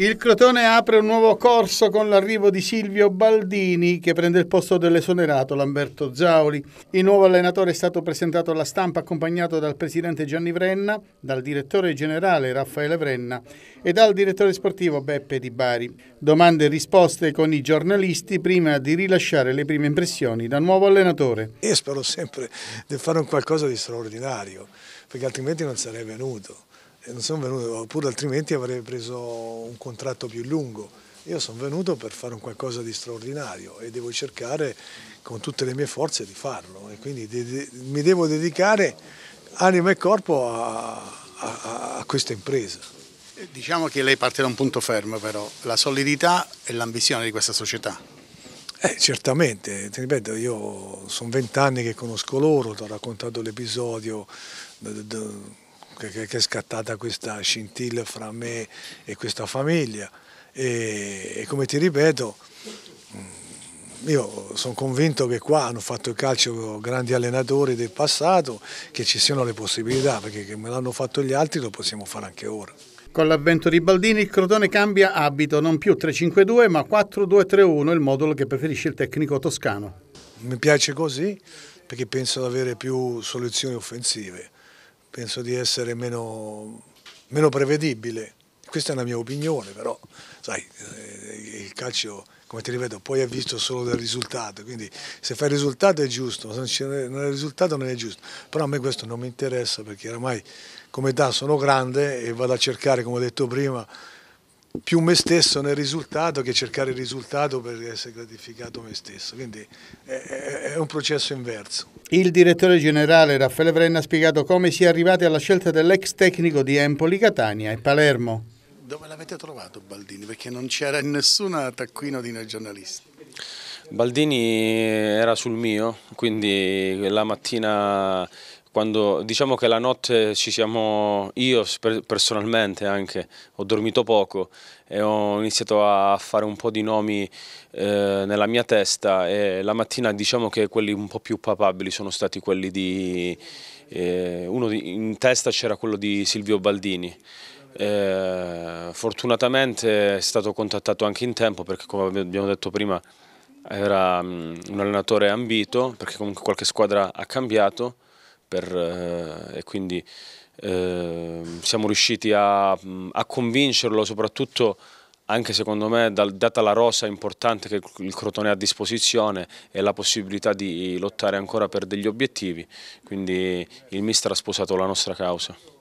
Il Crotone apre un nuovo corso con l'arrivo di Silvio Baldini che prende il posto dell'esonerato Lamberto Zauli. Il nuovo allenatore è stato presentato alla stampa accompagnato dal presidente Gianni Vrenna, dal direttore generale Raffaele Vrenna e dal direttore sportivo Beppe Di Bari. Domande e risposte con i giornalisti prima di rilasciare le prime impressioni da nuovo allenatore. Io spero sempre di fare un qualcosa di straordinario perché altrimenti non sarei venuto non sono venuto, oppure altrimenti avrei preso un contratto più lungo. Io sono venuto per fare un qualcosa di straordinario e devo cercare con tutte le mie forze di farlo e quindi mi devo dedicare anima e corpo a, a, a questa impresa. Eh, diciamo che lei parte da un punto fermo però, la solidità e l'ambizione di questa società. Eh, certamente, ti ripeto, io sono vent'anni che conosco loro, ti ho raccontato l'episodio che, è scattata questa scintilla fra me e questa famiglia e, e come ti ripeto mm, io sono convinto che qua hanno fatto il calcio grandi allenatori del passato, che ci siano le possibilità, perché me l'hanno fatto gli altri lo possiamo fare anche ora. Con l'avvento di Baldini il Crotone cambia abito, non più 3-5-2 ma 4-2-3-1, il modulo che preferisce il tecnico toscano. Mi piace così perché penso di avere più soluzioni offensive penso di essere meno, meno prevedibile. Questa è una mia opinione, però sai, eh, il calcio, come ti ripeto, poi è visto solo dal risultato, quindi se fai il risultato è giusto, ma se non è il risultato non è giusto. Però a me questo non mi interessa perché oramai come età sono grande e vado a cercare, come ho detto prima, più me stesso nel risultato che cercare il risultato per essere gratificato me stesso. Quindi è, un processo inverso. Il direttore generale Raffaele Vrenna ha spiegato come si è arrivati alla scelta dell'ex tecnico di Empoli, Catania e Palermo. Dove l'avete trovato Baldini? Perché non c'era nessun taccuino di noi giornalisti. Baldini era sul mio, quindi la mattina quando, diciamo che la notte ci siamo, io personalmente anche, ho dormito poco e ho iniziato a fare un po' di nomi eh, nella mia testa e la mattina diciamo che quelli un po' più papabili sono stati quelli di, eh, uno di, in testa c'era quello di Silvio Baldini. Eh, fortunatamente è stato contattato anche in tempo perché come abbiamo detto prima era mm, un allenatore ambito perché comunque qualche squadra ha cambiato per, eh, e quindi eh, siamo riusciti a, a, convincerlo soprattutto anche secondo me dal, data la rosa importante che il Crotone ha a disposizione e la possibilità di lottare ancora per degli obiettivi, quindi il mister ha sposato la nostra causa.